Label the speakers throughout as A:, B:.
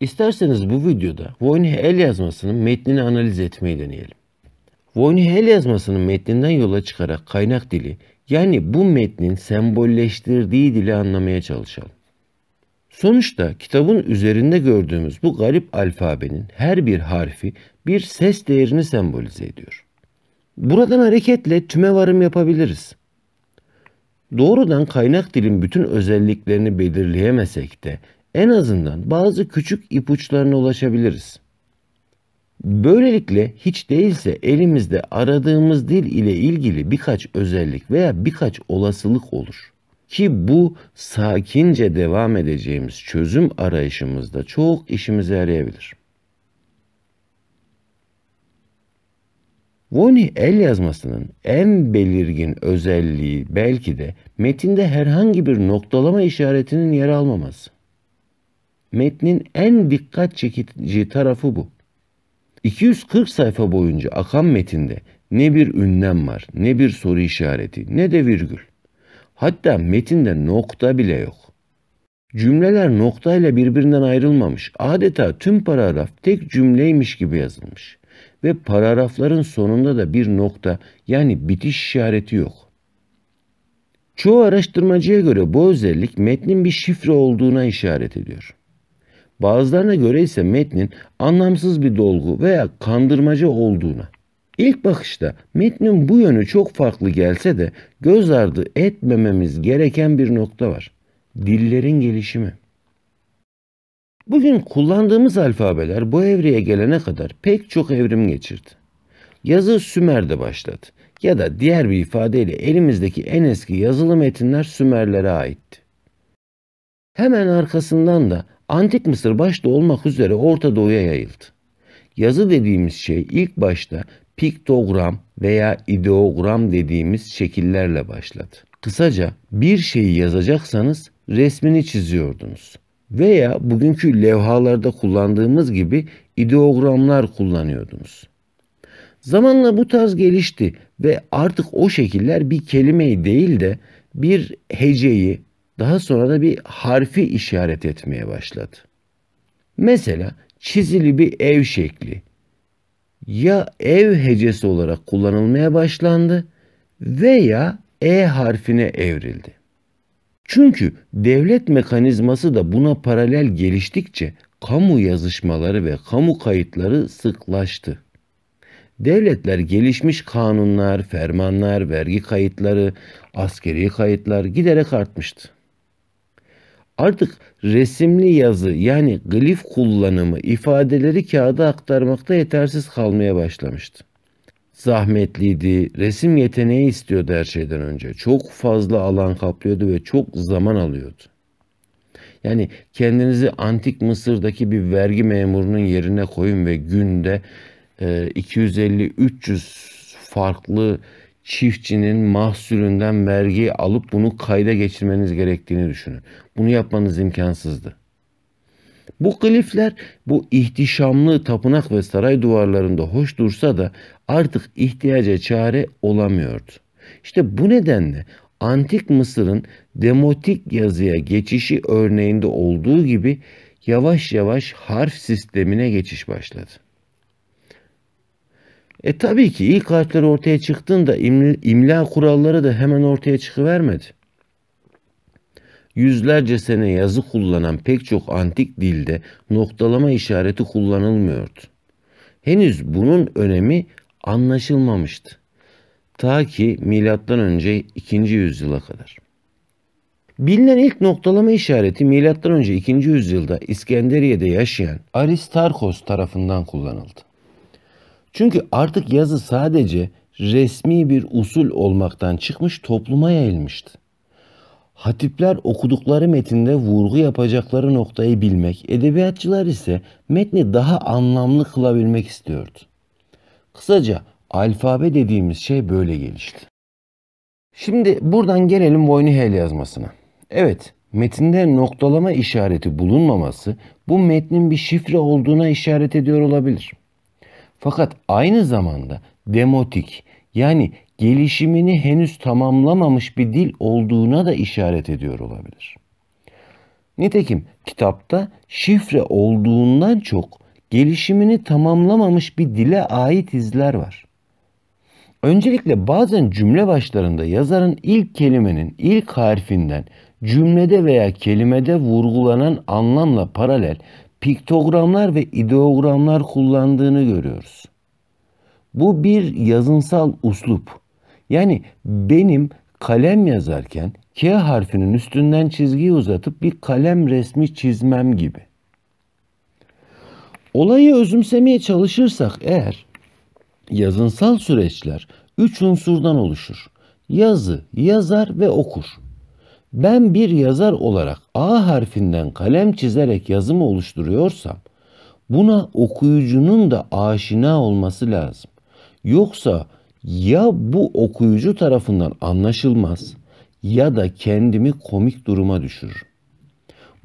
A: İsterseniz bu videoda Voynich el yazmasının metnini analiz etmeyi deneyelim. Voynich el yazmasının metninden yola çıkarak kaynak dili yani bu metnin sembolleştirdiği dili anlamaya çalışalım. Sonuçta kitabın üzerinde gördüğümüz bu garip alfabenin her bir harfi bir ses değerini sembolize ediyor. Buradan hareketle tüme varım yapabiliriz. Doğrudan kaynak dilin bütün özelliklerini belirleyemesek de en azından bazı küçük ipuçlarına ulaşabiliriz. Böylelikle hiç değilse elimizde aradığımız dil ile ilgili birkaç özellik veya birkaç olasılık olur. Ki bu sakince devam edeceğimiz çözüm arayışımızda çok işimize yarayabilir. Voni el yazmasının en belirgin özelliği belki de metinde herhangi bir noktalama işaretinin yer almaması. Metnin en dikkat çekici tarafı bu. 240 sayfa boyunca akan metinde ne bir ünlem var, ne bir soru işareti, ne de virgül. Hatta metinde nokta bile yok. Cümleler noktayla birbirinden ayrılmamış. Adeta tüm paragraf tek cümleymiş gibi yazılmış. Ve paragrafların sonunda da bir nokta yani bitiş işareti yok. Çoğu araştırmacıya göre bu özellik metnin bir şifre olduğuna işaret ediyor. Bazılarına göre ise metnin anlamsız bir dolgu veya kandırmacı olduğuna. İlk bakışta metnin bu yönü çok farklı gelse de göz ardı etmememiz gereken bir nokta var. Dillerin gelişimi. Bugün kullandığımız alfabeler bu evreye gelene kadar pek çok evrim geçirdi. Yazı Sümer'de başladı ya da diğer bir ifadeyle elimizdeki en eski yazılı metinler Sümerlere aitti. Hemen arkasından da Antik Mısır başta olmak üzere Orta Doğu'ya yayıldı. Yazı dediğimiz şey ilk başta piktogram veya ideogram dediğimiz şekillerle başladı. Kısaca bir şeyi yazacaksanız resmini çiziyordunuz. Veya bugünkü levhalarda kullandığımız gibi ideogramlar kullanıyordunuz. Zamanla bu tarz gelişti ve artık o şekiller bir kelimeyi değil de bir heceyi daha sonra da bir harfi işaret etmeye başladı. Mesela çizili bir ev şekli ya ev hecesi olarak kullanılmaya başlandı veya e harfine evrildi. Çünkü devlet mekanizması da buna paralel geliştikçe kamu yazışmaları ve kamu kayıtları sıklaştı. Devletler gelişmiş kanunlar, fermanlar, vergi kayıtları, askeri kayıtlar giderek artmıştı. Artık resimli yazı yani glif kullanımı ifadeleri kağıda aktarmakta yetersiz kalmaya başlamıştı. Zahmetliydi, resim yeteneği istiyordu her şeyden önce. Çok fazla alan kaplıyordu ve çok zaman alıyordu. Yani kendinizi antik Mısır'daki bir vergi memurunun yerine koyun ve günde 250-300 e, farklı çiftçinin mahsulünden vergi alıp bunu kayda geçirmeniz gerektiğini düşünün. Bunu yapmanız imkansızdı. Bu kılıflar bu ihtişamlı tapınak ve saray duvarlarında hoş dursa da artık ihtiyaca çare olamıyordu. İşte bu nedenle Antik Mısır'ın demotik yazıya geçişi örneğinde olduğu gibi yavaş yavaş harf sistemine geçiş başladı. E tabii ki ilk harfler ortaya çıktığında imla kuralları da hemen ortaya çıkıvermedi. Yüzlerce sene yazı kullanan pek çok antik dilde noktalama işareti kullanılmıyordu. Henüz bunun önemi anlaşılmamıştı. Ta ki milattan önce 2. yüzyıla kadar. Bilinen ilk noktalama işareti milattan önce 2. yüzyılda İskenderiye'de yaşayan Aristarkos tarafından kullanıldı. Çünkü artık yazı sadece resmi bir usul olmaktan çıkmış topluma yayılmıştı. Hatipler okudukları metinde vurgu yapacakları noktayı bilmek, edebiyatçılar ise metni daha anlamlı kılabilmek istiyordu. Kısaca alfabe dediğimiz şey böyle gelişti. Şimdi buradan gelelim Voynihel yazmasına. Evet, metinde noktalama işareti bulunmaması bu metnin bir şifre olduğuna işaret ediyor olabilir. Fakat aynı zamanda demotik yani gelişimini henüz tamamlamamış bir dil olduğuna da işaret ediyor olabilir. Nitekim kitapta şifre olduğundan çok gelişimini tamamlamamış bir dile ait izler var. Öncelikle bazen cümle başlarında yazarın ilk kelimenin ilk harfinden cümlede veya kelimede vurgulanan anlamla paralel piktogramlar ve ideogramlar kullandığını görüyoruz. Bu bir yazınsal uslup. Yani benim kalem yazarken K harfinin üstünden çizgiyi uzatıp bir kalem resmi çizmem gibi. Olayı özümsemeye çalışırsak eğer yazınsal süreçler üç unsurdan oluşur. Yazı, yazar ve okur. Ben bir yazar olarak A harfinden kalem çizerek yazımı oluşturuyorsam buna okuyucunun da aşina olması lazım. Yoksa ya bu okuyucu tarafından anlaşılmaz ya da kendimi komik duruma düşürürüm.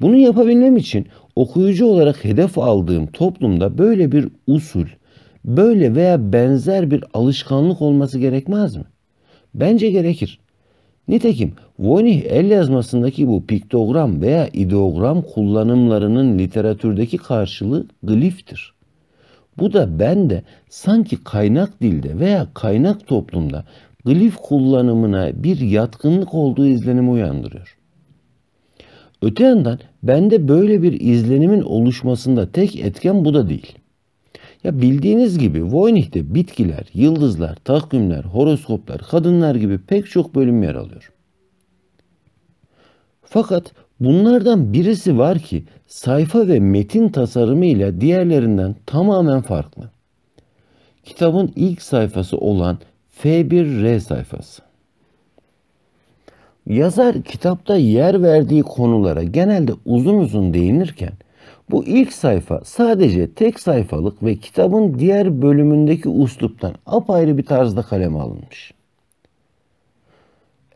A: Bunu yapabilmem için okuyucu olarak hedef aldığım toplumda böyle bir usul, böyle veya benzer bir alışkanlık olması gerekmez mi? Bence gerekir. Nitekim Voynich el yazmasındaki bu piktogram veya ideogram kullanımlarının literatürdeki karşılığı gliftir. Bu da bende sanki kaynak dilde veya kaynak toplumda glif kullanımına bir yatkınlık olduğu izlenimi uyandırıyor. Öte yandan bende böyle bir izlenimin oluşmasında tek etken bu da değil. Ya bildiğiniz gibi Voynich'te bitkiler, yıldızlar, takvimler, horoskoplar, kadınlar gibi pek çok bölüm yer alıyor. Fakat bunlardan birisi var ki sayfa ve metin tasarımıyla diğerlerinden tamamen farklı. Kitabın ilk sayfası olan F1R sayfası. Yazar kitapta yer verdiği konulara genelde uzun uzun değinirken bu ilk sayfa sadece tek sayfalık ve kitabın diğer bölümündeki usluptan apayrı bir tarzda kaleme alınmış.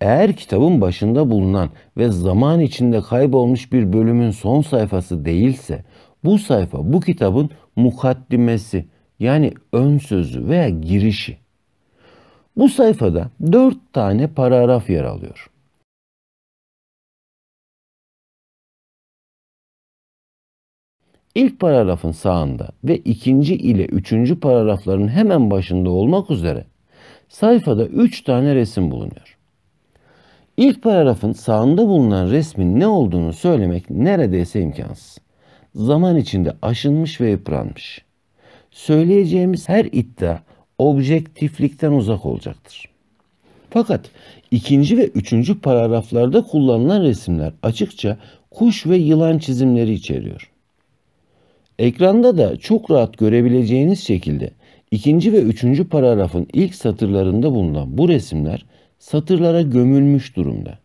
A: Eğer kitabın başında bulunan ve zaman içinde kaybolmuş bir bölümün son sayfası değilse bu sayfa bu kitabın mukaddimesi yani ön sözü veya girişi. Bu sayfada dört tane paragraf yer alıyor. İlk paragrafın sağında ve ikinci ile üçüncü paragrafların hemen başında olmak üzere sayfada üç tane resim bulunuyor. İlk paragrafın sağında bulunan resmin ne olduğunu söylemek neredeyse imkansız. Zaman içinde aşınmış ve yıpranmış. Söyleyeceğimiz her iddia objektiflikten uzak olacaktır. Fakat ikinci ve üçüncü paragraflarda kullanılan resimler açıkça kuş ve yılan çizimleri içeriyor. Ekranda da çok rahat görebileceğiniz şekilde ikinci ve üçüncü paragrafın ilk satırlarında bulunan bu resimler satırlara gömülmüş durumda.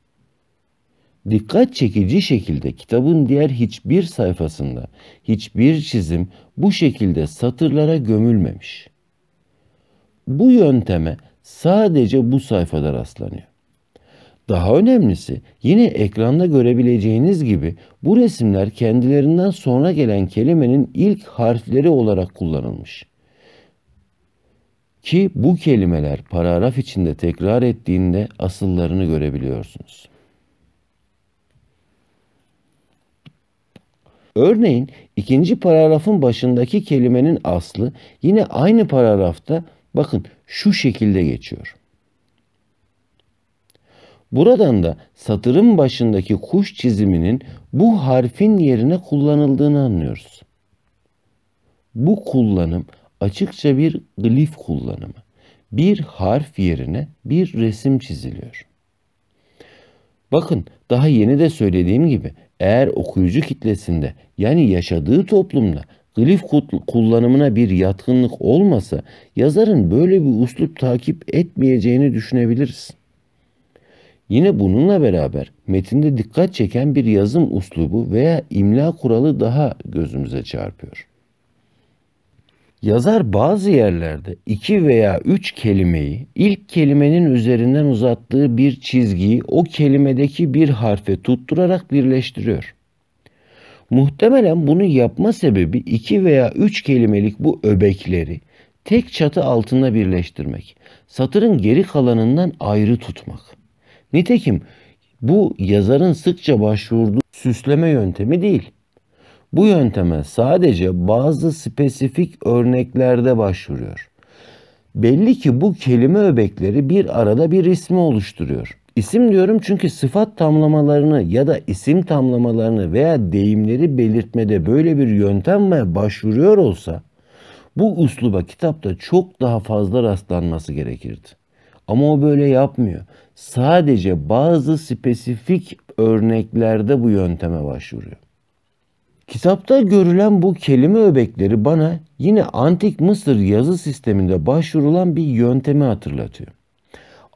A: Dikkat çekici şekilde kitabın diğer hiçbir sayfasında hiçbir çizim bu şekilde satırlara gömülmemiş. Bu yönteme sadece bu sayfada rastlanıyor. Daha önemlisi yine ekranda görebileceğiniz gibi bu resimler kendilerinden sonra gelen kelimenin ilk harfleri olarak kullanılmış. Ki bu kelimeler paragraf içinde tekrar ettiğinde asıllarını görebiliyorsunuz. Örneğin ikinci paragrafın başındaki kelimenin aslı yine aynı paragrafta bakın şu şekilde geçiyor. Buradan da satırın başındaki kuş çiziminin bu harfin yerine kullanıldığını anlıyoruz. Bu kullanım açıkça bir glif kullanımı. Bir harf yerine bir resim çiziliyor. Bakın daha yeni de söylediğim gibi eğer okuyucu kitlesinde yani yaşadığı toplumda glif kullanımına bir yatkınlık olmasa yazarın böyle bir uslup takip etmeyeceğini düşünebiliriz. Yine bununla beraber metinde dikkat çeken bir yazım uslubu veya imla kuralı daha gözümüze çarpıyor. Yazar bazı yerlerde iki veya üç kelimeyi ilk kelimenin üzerinden uzattığı bir çizgiyi o kelimedeki bir harfe tutturarak birleştiriyor. Muhtemelen bunu yapma sebebi iki veya üç kelimelik bu öbekleri tek çatı altında birleştirmek, satırın geri kalanından ayrı tutmak.'' Nitekim bu yazarın sıkça başvurduğu süsleme yöntemi değil. Bu yönteme sadece bazı spesifik örneklerde başvuruyor. Belli ki bu kelime öbekleri bir arada bir ismi oluşturuyor. İsim diyorum çünkü sıfat tamlamalarını ya da isim tamlamalarını veya deyimleri belirtmede böyle bir yöntemme başvuruyor olsa bu usluba kitapta çok daha fazla rastlanması gerekirdi. Ama o böyle yapmıyor sadece bazı spesifik örneklerde bu yönteme başvuruyor. Kitapta görülen bu kelime öbekleri bana yine antik Mısır yazı sisteminde başvurulan bir yöntemi hatırlatıyor.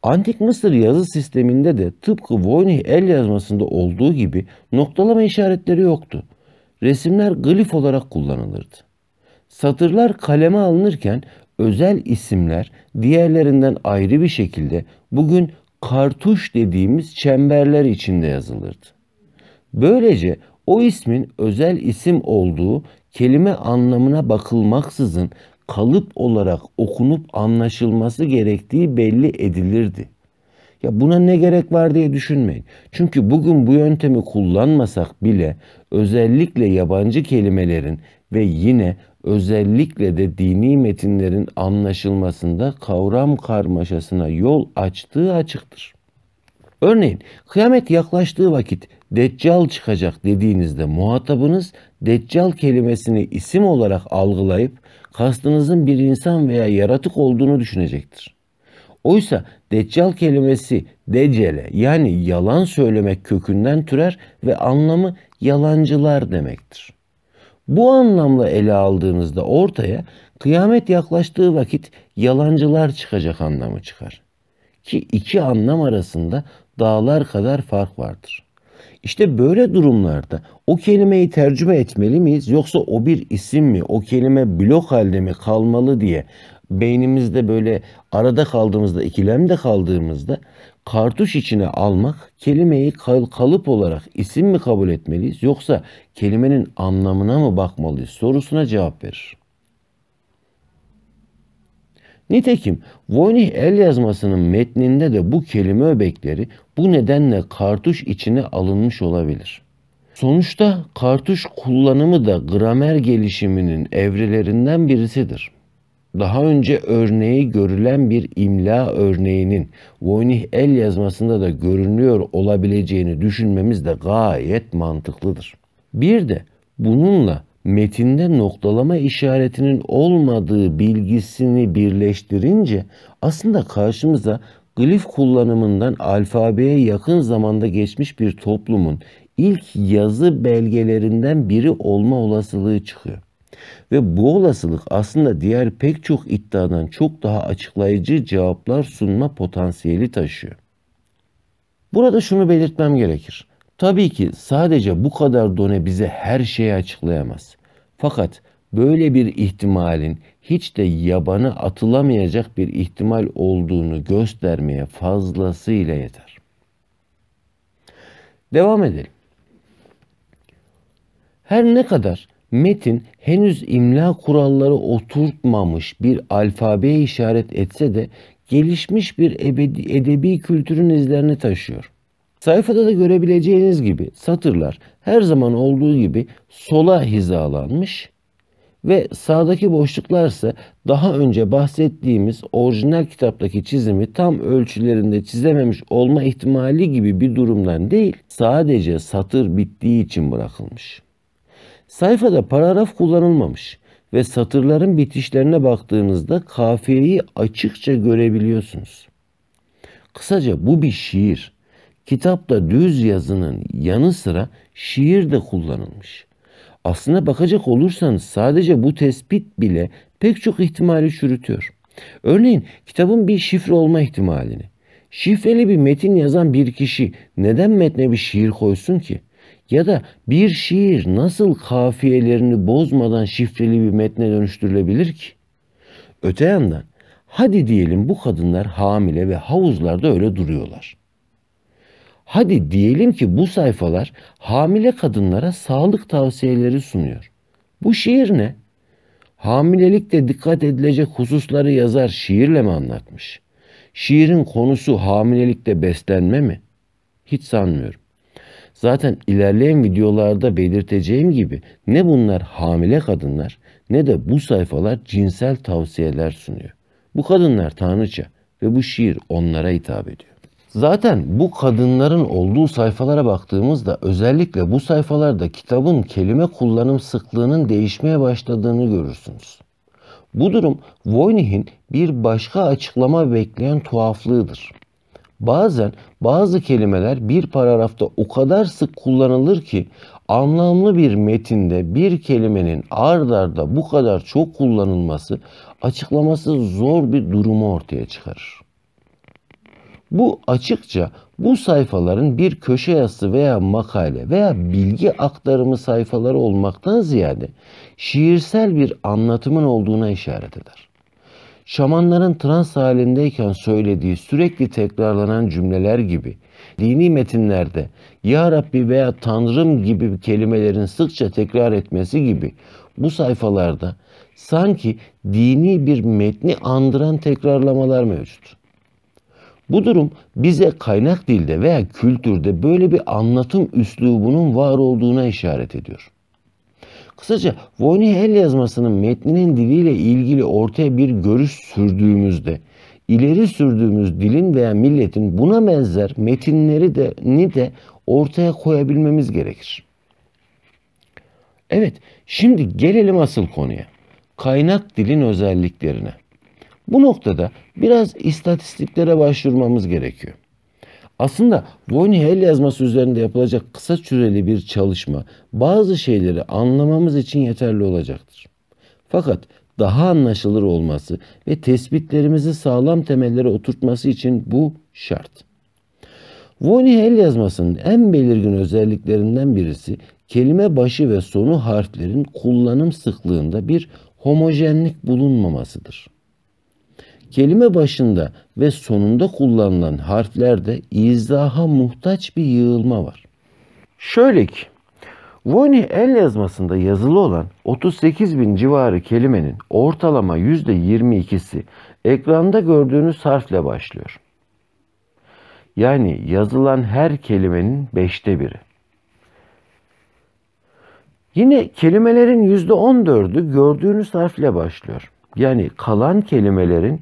A: Antik Mısır yazı sisteminde de tıpkı Voynich el yazmasında olduğu gibi noktalama işaretleri yoktu. Resimler glif olarak kullanılırdı. Satırlar kaleme alınırken özel isimler diğerlerinden ayrı bir şekilde bugün kartuş dediğimiz çemberler içinde yazılırdı. Böylece o ismin özel isim olduğu kelime anlamına bakılmaksızın kalıp olarak okunup anlaşılması gerektiği belli edilirdi. Ya buna ne gerek var diye düşünmeyin. Çünkü bugün bu yöntemi kullanmasak bile özellikle yabancı kelimelerin ve yine özellikle de dini metinlerin anlaşılmasında kavram karmaşasına yol açtığı açıktır. Örneğin kıyamet yaklaştığı vakit deccal çıkacak dediğinizde muhatabınız deccal kelimesini isim olarak algılayıp kastınızın bir insan veya yaratık olduğunu düşünecektir. Oysa deccal kelimesi decele yani yalan söylemek kökünden türer ve anlamı yalancılar demektir. Bu anlamla ele aldığınızda ortaya kıyamet yaklaştığı vakit yalancılar çıkacak anlamı çıkar. Ki iki anlam arasında dağlar kadar fark vardır. İşte böyle durumlarda o kelimeyi tercüme etmeli miyiz yoksa o bir isim mi o kelime blok halde mi kalmalı diye beynimizde böyle arada kaldığımızda ikilemde kaldığımızda kartuş içine almak kelimeyi kalıp olarak isim mi kabul etmeliyiz yoksa kelimenin anlamına mı bakmalıyız sorusuna cevap verir. Nitekim Voynich el yazmasının metninde de bu kelime öbekleri bu nedenle kartuş içine alınmış olabilir. Sonuçta kartuş kullanımı da gramer gelişiminin evrelerinden birisidir daha önce örneği görülen bir imla örneğinin Voynich el yazmasında da görünüyor olabileceğini düşünmemiz de gayet mantıklıdır. Bir de bununla metinde noktalama işaretinin olmadığı bilgisini birleştirince aslında karşımıza glif kullanımından alfabeye yakın zamanda geçmiş bir toplumun ilk yazı belgelerinden biri olma olasılığı çıkıyor. Ve bu olasılık aslında diğer pek çok iddiadan çok daha açıklayıcı cevaplar sunma potansiyeli taşıyor. Burada şunu belirtmem gerekir. Tabii ki sadece bu kadar done bize her şeyi açıklayamaz. Fakat böyle bir ihtimalin hiç de yabana atılamayacak bir ihtimal olduğunu göstermeye fazlasıyla yeter. Devam edelim. Her ne kadar Metin henüz imla kuralları oturtmamış bir alfabeye işaret etse de gelişmiş bir ebedi, edebi kültürün izlerini taşıyor. Sayfada da görebileceğiniz gibi satırlar her zaman olduğu gibi sola hizalanmış ve sağdaki boşluklar ise daha önce bahsettiğimiz orijinal kitaptaki çizimi tam ölçülerinde çizememiş olma ihtimali gibi bir durumdan değil sadece satır bittiği için bırakılmış. Sayfada paragraf kullanılmamış ve satırların bitişlerine baktığınızda kafiyeyi açıkça görebiliyorsunuz. Kısaca bu bir şiir. Kitapta düz yazının yanı sıra şiir de kullanılmış. Aslına bakacak olursanız sadece bu tespit bile pek çok ihtimali çürütüyor. Örneğin kitabın bir şifre olma ihtimalini. Şifreli bir metin yazan bir kişi neden metne bir şiir koysun ki? Ya da bir şiir nasıl kafiyelerini bozmadan şifreli bir metne dönüştürülebilir ki? Öte yandan hadi diyelim bu kadınlar hamile ve havuzlarda öyle duruyorlar. Hadi diyelim ki bu sayfalar hamile kadınlara sağlık tavsiyeleri sunuyor. Bu şiir ne? Hamilelikte dikkat edilecek hususları yazar şiirle mi anlatmış? Şiirin konusu hamilelikte beslenme mi? Hiç sanmıyorum. Zaten ilerleyen videolarda belirteceğim gibi ne bunlar hamile kadınlar ne de bu sayfalar cinsel tavsiyeler sunuyor. Bu kadınlar tanrıça ve bu şiir onlara hitap ediyor. Zaten bu kadınların olduğu sayfalara baktığımızda özellikle bu sayfalarda kitabın kelime kullanım sıklığının değişmeye başladığını görürsünüz. Bu durum Voynich'in bir başka açıklama bekleyen tuhaflığıdır. Bazen bazı kelimeler bir paragrafta o kadar sık kullanılır ki anlamlı bir metinde bir kelimenin ard arda bu kadar çok kullanılması açıklaması zor bir durumu ortaya çıkarır. Bu açıkça bu sayfaların bir köşe yazısı veya makale veya bilgi aktarımı sayfaları olmaktan ziyade şiirsel bir anlatımın olduğuna işaret eder şamanların trans halindeyken söylediği sürekli tekrarlanan cümleler gibi dini metinlerde Ya Rabbi veya Tanrım gibi kelimelerin sıkça tekrar etmesi gibi bu sayfalarda sanki dini bir metni andıran tekrarlamalar mevcut. Bu durum bize kaynak dilde veya kültürde böyle bir anlatım üslubunun var olduğuna işaret ediyor. Kısaca voynich El yazmasının metninin diliyle ilgili ortaya bir görüş sürdüğümüzde ileri sürdüğümüz dilin veya milletin buna benzer metinleri de ni de ortaya koyabilmemiz gerekir. Evet, şimdi gelelim asıl konuya. Kaynak dilin özelliklerine. Bu noktada biraz istatistiklere başvurmamız gerekiyor. Aslında Voyni Hell yazması üzerinde yapılacak kısa süreli bir çalışma bazı şeyleri anlamamız için yeterli olacaktır. Fakat daha anlaşılır olması ve tespitlerimizi sağlam temellere oturtması için bu şart. Voyni Hell yazmasının en belirgin özelliklerinden birisi kelime başı ve sonu harflerin kullanım sıklığında bir homojenlik bulunmamasıdır. Kelime başında ve sonunda kullanılan harflerde izaha muhtaç bir yığılma var. Şöyle ki, Voni el yazmasında yazılı olan 38 bin civarı kelimenin ortalama %22'si ekranda gördüğünüz harfle başlıyor. Yani yazılan her kelimenin beşte biri. Yine kelimelerin %14'ü gördüğünüz harfle başlıyor. Yani kalan kelimelerin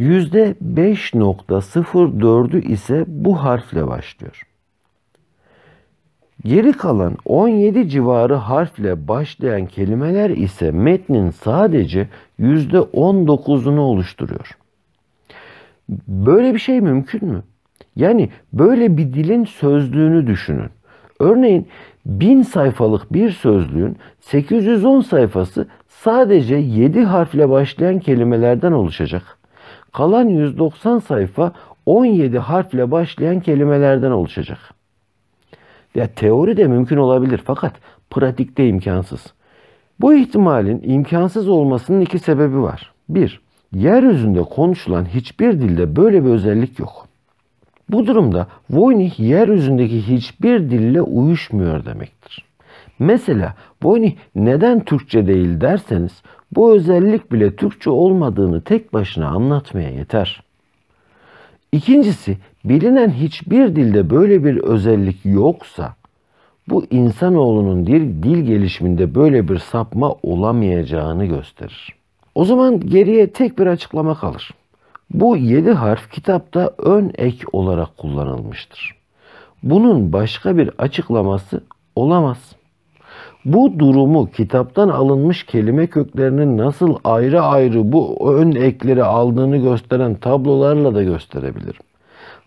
A: %5.04'ü ise bu harfle başlıyor. Geri kalan 17 civarı harfle başlayan kelimeler ise metnin sadece %19'unu oluşturuyor. Böyle bir şey mümkün mü? Yani böyle bir dilin sözlüğünü düşünün. Örneğin 1000 sayfalık bir sözlüğün 810 sayfası sadece 7 harfle başlayan kelimelerden oluşacak. Kalan 190 sayfa 17 harfle başlayan kelimelerden oluşacak. Ya teori de mümkün olabilir fakat pratikte imkansız. Bu ihtimalin imkansız olmasının iki sebebi var. Bir, yeryüzünde konuşulan hiçbir dilde böyle bir özellik yok. Bu durumda Voynich yeryüzündeki hiçbir dille uyuşmuyor demektir. Mesela Boyni neden Türkçe değil derseniz bu özellik bile Türkçe olmadığını tek başına anlatmaya yeter. İkincisi bilinen hiçbir dilde böyle bir özellik yoksa bu insanoğlunun dil, dil gelişiminde böyle bir sapma olamayacağını gösterir. O zaman geriye tek bir açıklama kalır. Bu yedi harf kitapta ön ek olarak kullanılmıştır. Bunun başka bir açıklaması olamaz. Bu durumu kitaptan alınmış kelime köklerinin nasıl ayrı ayrı bu ön ekleri aldığını gösteren tablolarla da gösterebilirim.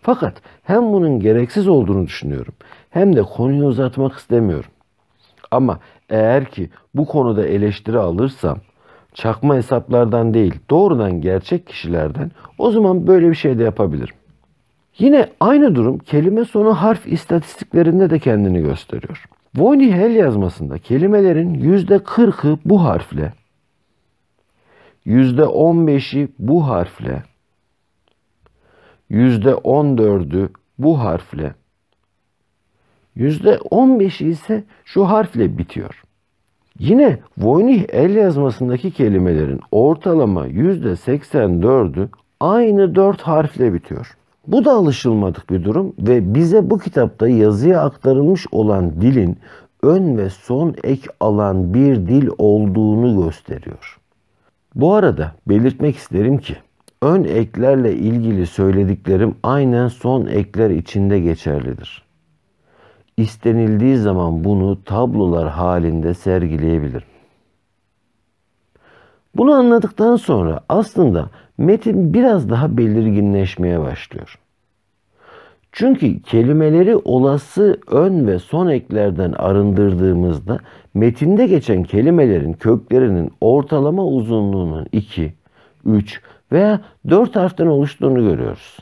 A: Fakat hem bunun gereksiz olduğunu düşünüyorum hem de konuyu uzatmak istemiyorum. Ama eğer ki bu konuda eleştiri alırsam çakma hesaplardan değil doğrudan gerçek kişilerden o zaman böyle bir şey de yapabilirim. Yine aynı durum kelime sonu harf istatistiklerinde de kendini gösteriyor. Voynich el yazmasında kelimelerin yüzde kırkı bu harfle, yüzde on beşi bu harfle, yüzde on dördü bu harfle, yüzde on beşi ise şu harfle bitiyor. Yine Voynich el yazmasındaki kelimelerin ortalama yüzde seksen dördü aynı dört harfle bitiyor. Bu da alışılmadık bir durum ve bize bu kitapta yazıya aktarılmış olan dilin ön ve son ek alan bir dil olduğunu gösteriyor. Bu arada belirtmek isterim ki ön eklerle ilgili söylediklerim aynen son ekler içinde geçerlidir. İstenildiği zaman bunu tablolar halinde sergileyebilirim. Bunu anladıktan sonra aslında metin biraz daha belirginleşmeye başlıyor. Çünkü kelimeleri olası ön ve son eklerden arındırdığımızda metinde geçen kelimelerin köklerinin ortalama uzunluğunun 2, 3 veya 4 harften oluştuğunu görüyoruz.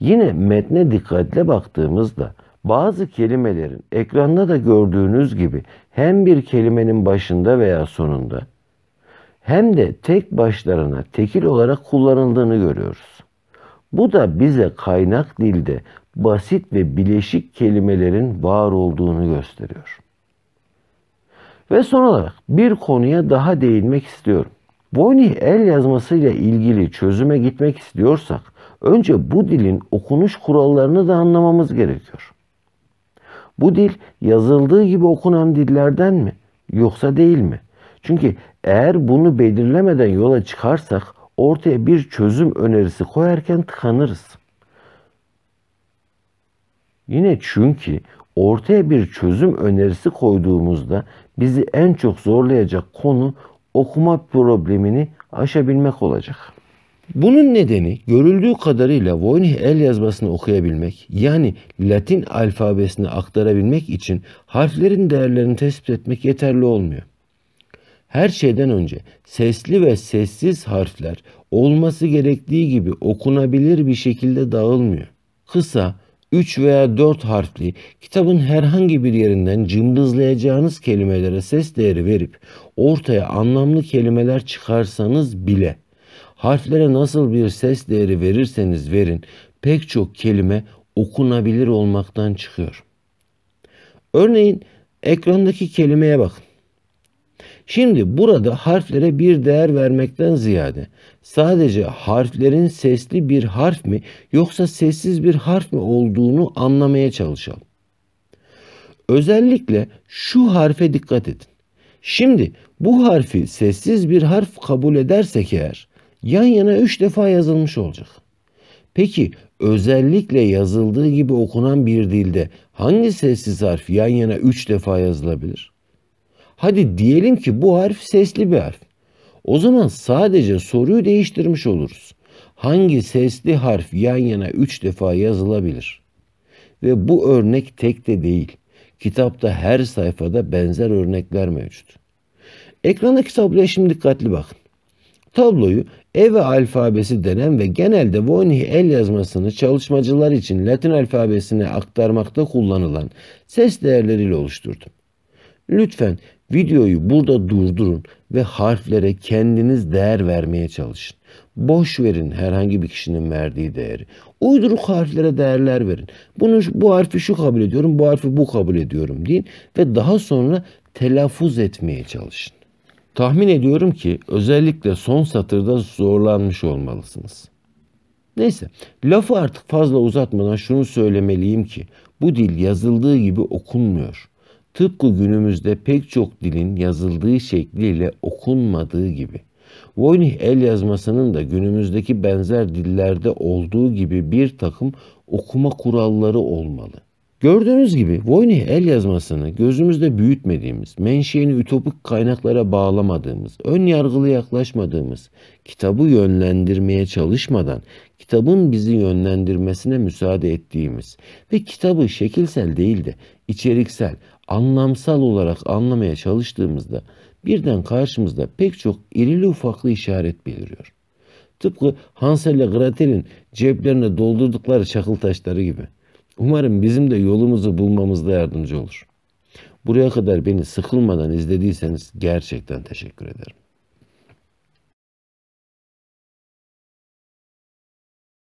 A: Yine metne dikkatle baktığımızda bazı kelimelerin ekranda da gördüğünüz gibi hem bir kelimenin başında veya sonunda hem de tek başlarına tekil olarak kullanıldığını görüyoruz. Bu da bize kaynak dilde basit ve bileşik kelimelerin var olduğunu gösteriyor. Ve son olarak bir konuya daha değinmek istiyorum. Voynich el yazmasıyla ilgili çözüme gitmek istiyorsak önce bu dilin okunuş kurallarını da anlamamız gerekiyor. Bu dil yazıldığı gibi okunan dillerden mi yoksa değil mi? Çünkü eğer bunu belirlemeden yola çıkarsak ortaya bir çözüm önerisi koyarken tıkanırız. Yine çünkü ortaya bir çözüm önerisi koyduğumuzda bizi en çok zorlayacak konu okuma problemini aşabilmek olacak. Bunun nedeni görüldüğü kadarıyla Voynich el yazmasını okuyabilmek yani Latin alfabesini aktarabilmek için harflerin değerlerini tespit etmek yeterli olmuyor. Her şeyden önce sesli ve sessiz harfler olması gerektiği gibi okunabilir bir şekilde dağılmıyor. Kısa, 3 veya 4 harfli kitabın herhangi bir yerinden cımbızlayacağınız kelimelere ses değeri verip ortaya anlamlı kelimeler çıkarsanız bile harflere nasıl bir ses değeri verirseniz verin pek çok kelime okunabilir olmaktan çıkıyor. Örneğin ekrandaki kelimeye bakın. Şimdi burada harflere bir değer vermekten ziyade sadece harflerin sesli bir harf mi yoksa sessiz bir harf mi olduğunu anlamaya çalışalım. Özellikle şu harfe dikkat edin. Şimdi bu harfi sessiz bir harf kabul edersek eğer yan yana 3 defa yazılmış olacak. Peki özellikle yazıldığı gibi okunan bir dilde hangi sessiz harf yan yana 3 defa yazılabilir? Hadi diyelim ki bu harf sesli bir harf. O zaman sadece soruyu değiştirmiş oluruz. Hangi sesli harf yan yana üç defa yazılabilir? Ve bu örnek tek de değil. Kitapta her sayfada benzer örnekler mevcut. Ekrandaki tabloya şimdi dikkatli bakın. Tabloyu Eve alfabesi denen ve genelde Voynich el yazmasını çalışmacılar için Latin alfabesine aktarmakta kullanılan ses değerleriyle oluşturdum. Lütfen Videoyu burada durdurun ve harflere kendiniz değer vermeye çalışın. Boş verin herhangi bir kişinin verdiği değeri. Uyduruk harflere değerler verin. Bunu bu harfi şu kabul ediyorum, bu harfi bu kabul ediyorum deyin ve daha sonra telaffuz etmeye çalışın. Tahmin ediyorum ki özellikle son satırda zorlanmış olmalısınız. Neyse, lafı artık fazla uzatmadan şunu söylemeliyim ki bu dil yazıldığı gibi okunmuyor. Tıpkı günümüzde pek çok dilin yazıldığı şekliyle okunmadığı gibi. Voynich el yazmasının da günümüzdeki benzer dillerde olduğu gibi bir takım okuma kuralları olmalı. Gördüğünüz gibi Voynich el yazmasını gözümüzde büyütmediğimiz, menşeini ütopik kaynaklara bağlamadığımız, ön yargılı yaklaşmadığımız, kitabı yönlendirmeye çalışmadan kitabın bizi yönlendirmesine müsaade ettiğimiz ve kitabı şekilsel değil de içeriksel, anlamsal olarak anlamaya çalıştığımızda birden karşımızda pek çok irili ufaklı işaret beliriyor. Tıpkı Hansel ile Gretel'in ceplerine doldurdukları çakıl taşları gibi. Umarım bizim de yolumuzu bulmamızda yardımcı olur. Buraya kadar beni sıkılmadan izlediyseniz gerçekten teşekkür ederim.